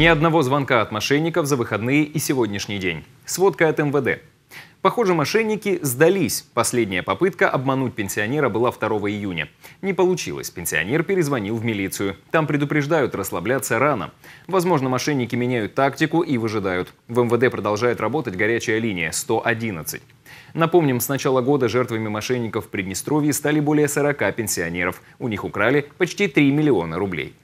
Ни одного звонка от мошенников за выходные и сегодняшний день. Сводка от МВД. Похоже, мошенники сдались. Последняя попытка обмануть пенсионера была 2 июня. Не получилось. Пенсионер перезвонил в милицию. Там предупреждают расслабляться рано. Возможно, мошенники меняют тактику и выжидают. В МВД продолжает работать горячая линия 111. Напомним, с начала года жертвами мошенников в Приднестровье стали более 40 пенсионеров. У них украли почти 3 миллиона рублей.